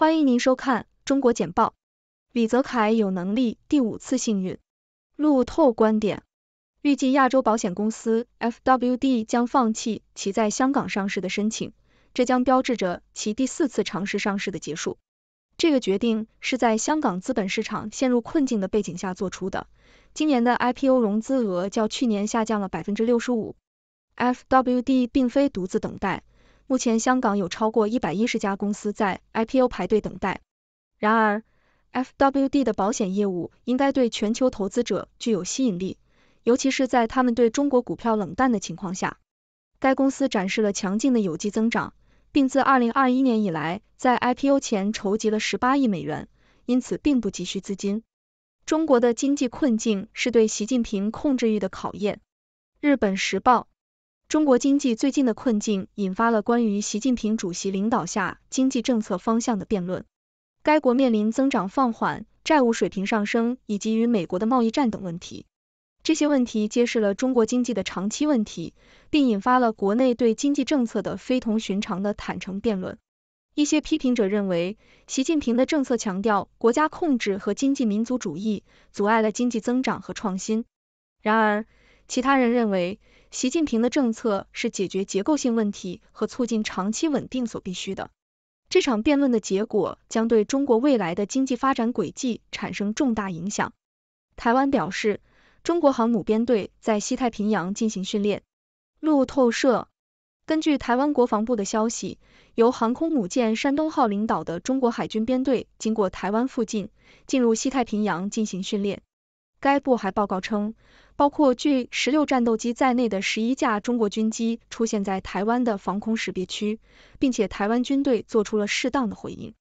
欢迎您收看中国简报。李泽楷有能力第五次幸运。路透观点：预计亚洲保险公司 FWD 将放弃其在香港上市的申请，这将标志着其第四次尝试上市的结束。这个决定是在香港资本市场陷入困境的背景下做出的。今年的 IPO 融资额较去年下降了百分之六十五。FWD 并非独自等待。目前，香港有超过一百一十家公司在 IPO 排队等待。然而，FWD 的保险业务应该对全球投资者具有吸引力，尤其是在他们对中国股票冷淡的情况下。该公司展示了强劲的有机增长，并自二零二一年以来在 IPO 前筹集了十八亿美元，因此并不急需资金。中国的经济困境是对习近平控制欲的考验。日本时报。中国经济最近的困境引发了关于习近平主席领导下经济政策方向的辩论。该国面临增长放缓、债务水平上升以及与美国的贸易战等问题。这些问题揭示了中国经济的长期问题，并引发了国内对经济政策的非同寻常的坦诚辩论。一些批评者认为，习近平的政策强调国家控制和经济民族主义，阻碍了经济增长和创新。然而，其他人认为，习近平的政策是解决结构性问题和促进长期稳定所必须的。这场辩论的结果将对中国未来的经济发展轨迹产生重大影响。台湾表示，中国航母编队在西太平洋进行训练。路透社根据台湾国防部的消息，由航空母舰“山东号”领导的中国海军编队经过台湾附近，进入西太平洋进行训练。该部还报告称。包括 j 十六战斗机在内的十一架中国军机出现在台湾的防空识别区，并且台湾军队做出了适当的回应。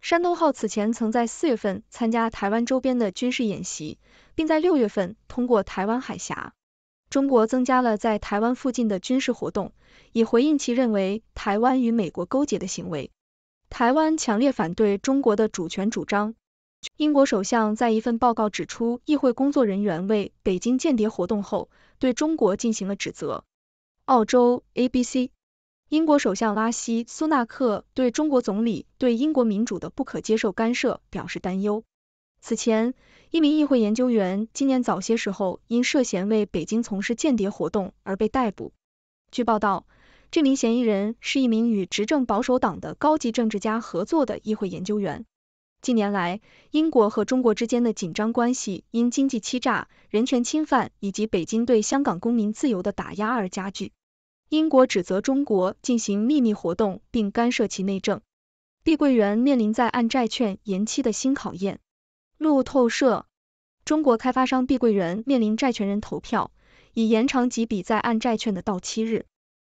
山东号此前曾在四月份参加台湾周边的军事演习，并在六月份通过台湾海峡。中国增加了在台湾附近的军事活动，以回应其认为台湾与美国勾结的行为。台湾强烈反对中国的主权主张。英国首相在一份报告指出，议会工作人员为北京间谍活动后对中国进行了指责。澳洲 ABC，英国首相拉希苏纳克对中国总理对英国民主的不可接受干涉表示担忧。此前，一名议会研究员今年早些时候因涉嫌为北京从事间谍活动而被逮捕。据报道，这名嫌疑人是一名与执政保守党的高级政治家合作的议会研究员。近年来，英国和中国之间的紧张关系因经济欺诈、人权侵犯以及北京对香港公民自由的打压而加剧。英国指责中国进行秘密活动并干涉其内政。碧桂园面临在按债券延期的新考验。路透社：中国开发商碧桂园面临债权人投票，以延长几笔在按债券的到期日。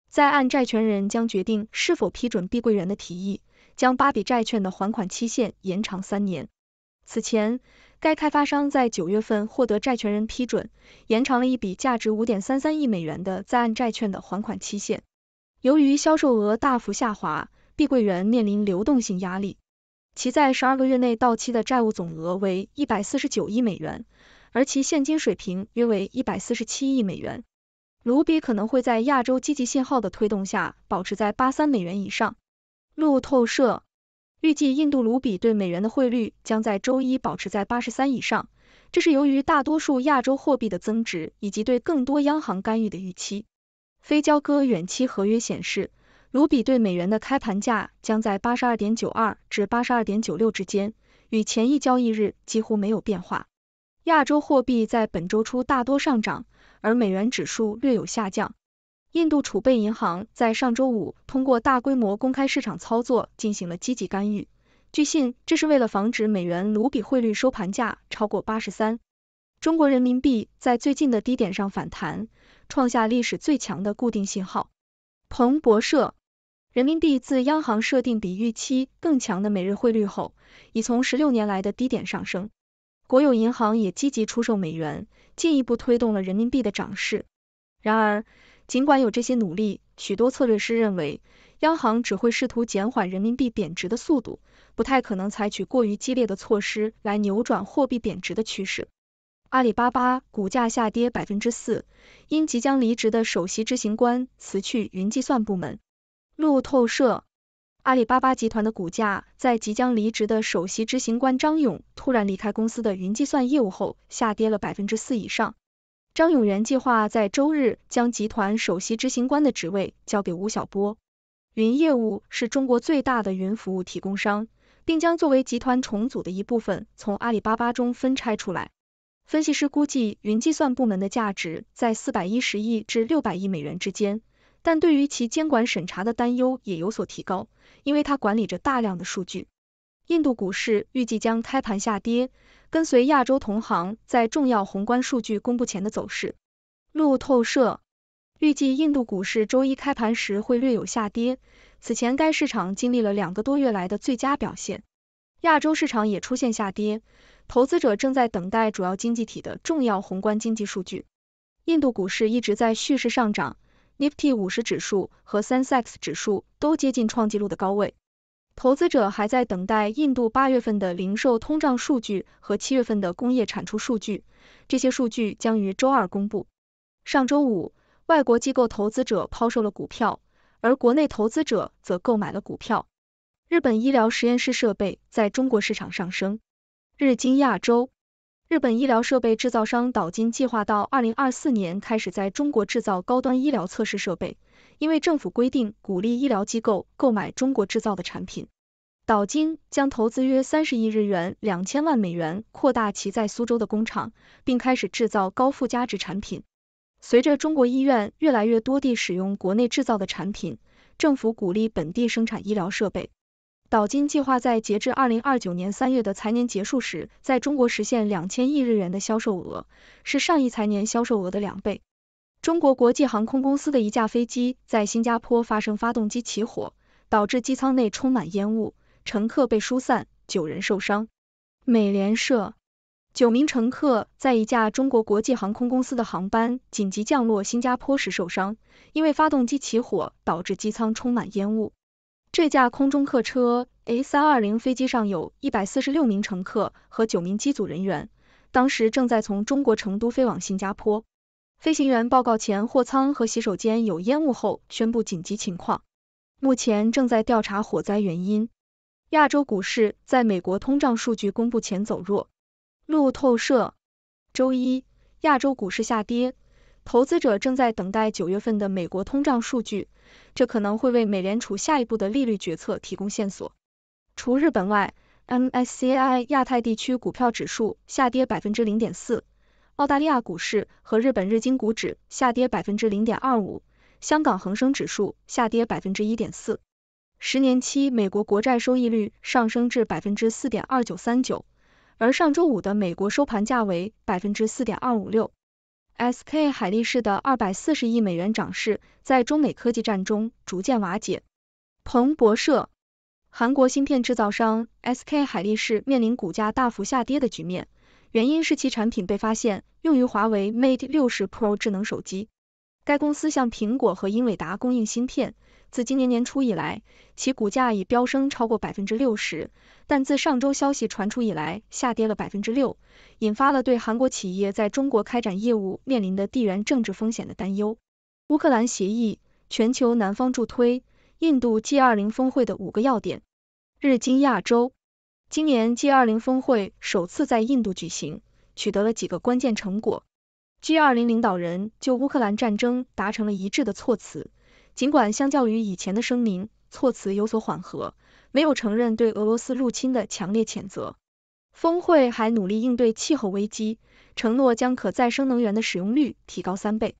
在按债权人将决定是否批准碧桂园的提议。将八笔债券的还款期限延长三年。此前，该开发商在九月份获得债权人批准，延长了一笔价值五点三三亿美元的在岸债券的还款期限。由于销售额大幅下滑，碧桂园面临流动性压力。其在十二个月内到期的债务总额为一百四十九亿美元，而其现金水平约为一百四十七亿美元。卢比可能会在亚洲积极信号的推动下保持在八三美元以上。路透社预计，印度卢比对美元的汇率将在周一保持在八十三以上。这是由于大多数亚洲货币的增值以及对更多央行干预的预期。非交割远期合约显示，卢比对美元的开盘价将在八十二点九二至八十二点九六之间，与前一交易日几乎没有变化。亚洲货币在本周初大多上涨，而美元指数略有下降。印度储备银行在上周五通过大规模公开市场操作进行了积极干预，据信这是为了防止美元卢比汇率收盘价超过八十三。中国人民币在最近的低点上反弹，创下历史最强的固定信号。彭博社，人民币自央行设定比预期更强的每日汇率后，已从十六年来的低点上升。国有银行也积极出售美元，进一步推动了人民币的涨势。然而，尽管有这些努力，许多策略师认为，央行只会试图减缓人民币贬值的速度，不太可能采取过于激烈的措施来扭转货币贬值的趋势。阿里巴巴股价下跌百分之四，因即将离职的首席执行官辞去云计算部门。路透社，阿里巴巴集团的股价在即将离职的首席执行官张勇突然离开公司的云计算业务后，下跌了百分之四以上。张永元计划在周日将集团首席执行官的职位交给吴晓波。云业务是中国最大的云服务提供商，并将作为集团重组的一部分从阿里巴巴中分拆出来。分析师估计，云计算部门的价值在四百一十亿至六百亿美元之间，但对于其监管审查的担忧也有所提高，因为它管理着大量的数据。印度股市预计将开盘下跌，跟随亚洲同行在重要宏观数据公布前的走势。路透社预计，印度股市周一开盘时会略有下跌。此前，该市场经历了两个多月来的最佳表现。亚洲市场也出现下跌，投资者正在等待主要经济体的重要宏观经济数据。印度股市一直在蓄势上涨，Nifty 五十指数和 Sensex 指数都接近创纪录的高位。投资者还在等待印度八月份的零售通胀数据和七月份的工业产出数据，这些数据将于周二公布。上周五，外国机构投资者抛售了股票，而国内投资者则购买了股票。日本医疗实验室设备在中国市场上升。日经亚洲，日本医疗设备制造商岛津计划到二零二四年开始在中国制造高端医疗测试设备。因为政府规定鼓励医疗机构购买中国制造的产品，岛津将投资约三十亿日元（两千万美元）扩大其在苏州的工厂，并开始制造高附加值产品。随着中国医院越来越多地使用国内制造的产品，政府鼓励本地生产医疗设备。岛津计划在截至二零二九年三月的财年结束时，在中国实现两千亿日元的销售额，是上一财年销售额的两倍。中国国际航空公司的一架飞机在新加坡发生发动机起火，导致机舱内充满烟雾，乘客被疏散，九人受伤。美联社，九名乘客在一架中国国际航空公司的航班紧急降落新加坡时受伤，因为发动机起火导致机舱充满烟雾。这架空中客车 A 三二零飞机上有一百四十六名乘客和九名机组人员，当时正在从中国成都飞往新加坡。飞行员报告前货舱和洗手间有烟雾后宣布紧急情况，目前正在调查火灾原因。亚洲股市在美国通胀数据公布前走弱。路透社周一，亚洲股市下跌，投资者正在等待九月份的美国通胀数据，这可能会为美联储下一步的利率决策提供线索。除日本外，MSCI 亚太地区股票指数下跌百分之零点四。澳大利亚股市和日本日经股指下跌百分之零点二五，香港恒生指数下跌百分之一点四。十年期美国国债收益率上升至百分之四点二九三九，而上周五的美国收盘价为百分之四点二五六。SK 海力士的二百四十亿美元涨势在中美科技战中逐渐瓦解。彭博社，韩国芯片制造商 SK 海力士面临股价大幅下跌的局面。原因是其产品被发现用于华为 Mate 六十 Pro 智能手机。该公司向苹果和英伟达供应芯片。自今年年初以来，其股价已飙升超过百分之六十，但自上周消息传出以来，下跌了百分之六，引发了对韩国企业在中国开展业务面临的地缘政治风险的担忧。乌克兰协议，全球南方助推印度 G 二零峰会的五个要点。日经亚洲。今年 G20 峰会首次在印度举行，取得了几个关键成果。G20 领导人就乌克兰战争达成了一致的措辞，尽管相较于以前的声明，措辞有所缓和，没有承认对俄罗斯入侵的强烈谴责。峰会还努力应对气候危机，承诺将可再生能源的使用率提高三倍。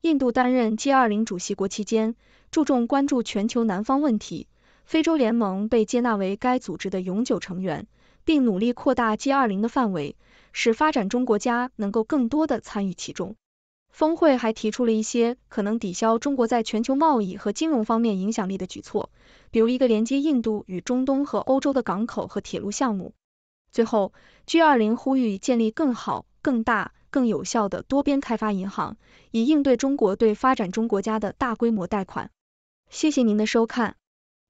印度担任 G20 主席国期间，注重关注全球南方问题。非洲联盟被接纳为该组织的永久成员，并努力扩大 G20 的范围，使发展中国家能够更多的参与其中。峰会还提出了一些可能抵消中国在全球贸易和金融方面影响力的举措，比如一个连接印度与中东和欧洲的港口和铁路项目。最后，G20 呼吁建立更好、更大、更有效的多边开发银行，以应对中国对发展中国家的大规模贷款。谢谢您的收看。